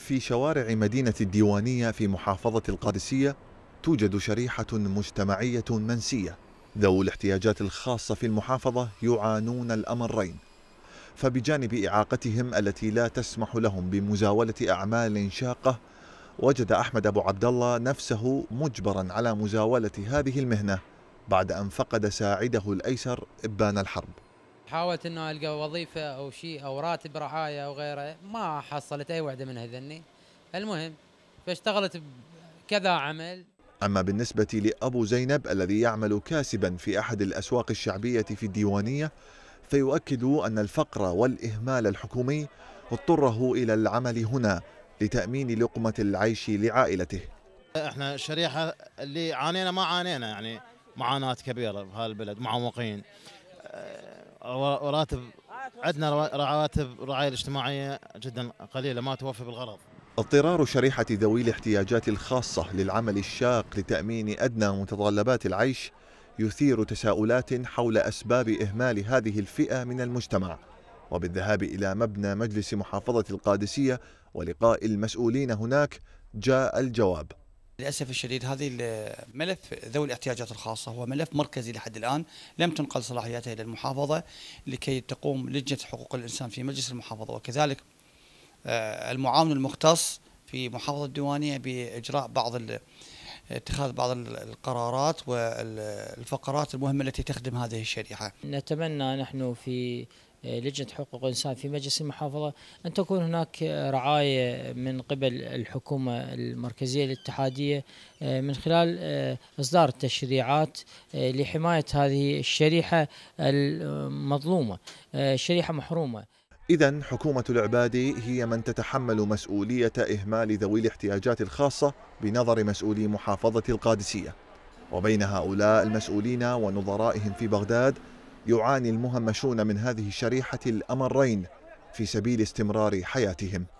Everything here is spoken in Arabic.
في شوارع مدينة الديوانية في محافظة القادسية توجد شريحة مجتمعية منسية ذوو الاحتياجات الخاصة في المحافظة يعانون الأمرين فبجانب إعاقتهم التي لا تسمح لهم بمزاولة أعمال شاقة وجد أحمد أبو عبد الله نفسه مجبرا على مزاولة هذه المهنة بعد أن فقد ساعده الأيسر إبان الحرب حاولت انه القى وظيفه او شيء او راتب رعايه او غيره ما حصلت اي وحده من هذني المهم فاشتغلت بكذا عمل أما بالنسبة لأبو زينب الذي يعمل كاسبا في أحد الأسواق الشعبية في الديوانية فيؤكد أن الفقر والإهمال الحكومي اضطره إلى العمل هنا لتأمين لقمة العيش لعائلته احنا الشريحة اللي عانينا ما عانينا يعني معاناة كبيرة بهالبلد معوقين وراتب عندنا رواتب الرعايه الاجتماعيه جدا قليله ما توفي بالغرض. اضطرار شريحه ذوي الاحتياجات الخاصه للعمل الشاق لتامين ادنى متطلبات العيش يثير تساؤلات حول اسباب اهمال هذه الفئه من المجتمع. وبالذهاب الى مبنى مجلس محافظه القادسيه ولقاء المسؤولين هناك جاء الجواب. للأسف الشديد هذه ملف ذوي الاحتياجات الخاصة هو ملف مركزي لحد الآن لم تنقل صلاحياته إلى المحافظة لكي تقوم لجنة حقوق الإنسان في مجلس المحافظة وكذلك آه، المعاون المختص في محافظة الديوانية بإجراء بعض اتخاذ بعض القرارات والفقرات المهمة التي تخدم هذه الشريحة نتمنى نحن في آه، لجنه حقوق الانسان في مجلس المحافظه ان تكون هناك آه، رعايه من قبل الحكومه المركزيه الاتحاديه آه، من خلال اصدار التشريعات لحمايه هذه الشريحه المظلومه شريحه محرومه إذا حكومة العبادي هي من تتحمل مسؤولية إهمال ذوي الاحتياجات الخاصة بنظر مسؤولي محافظة القادسية وبين هؤلاء المسؤولين ونظرائهم في بغداد يعاني المهمشون من هذه شريحة الأمرين في سبيل استمرار حياتهم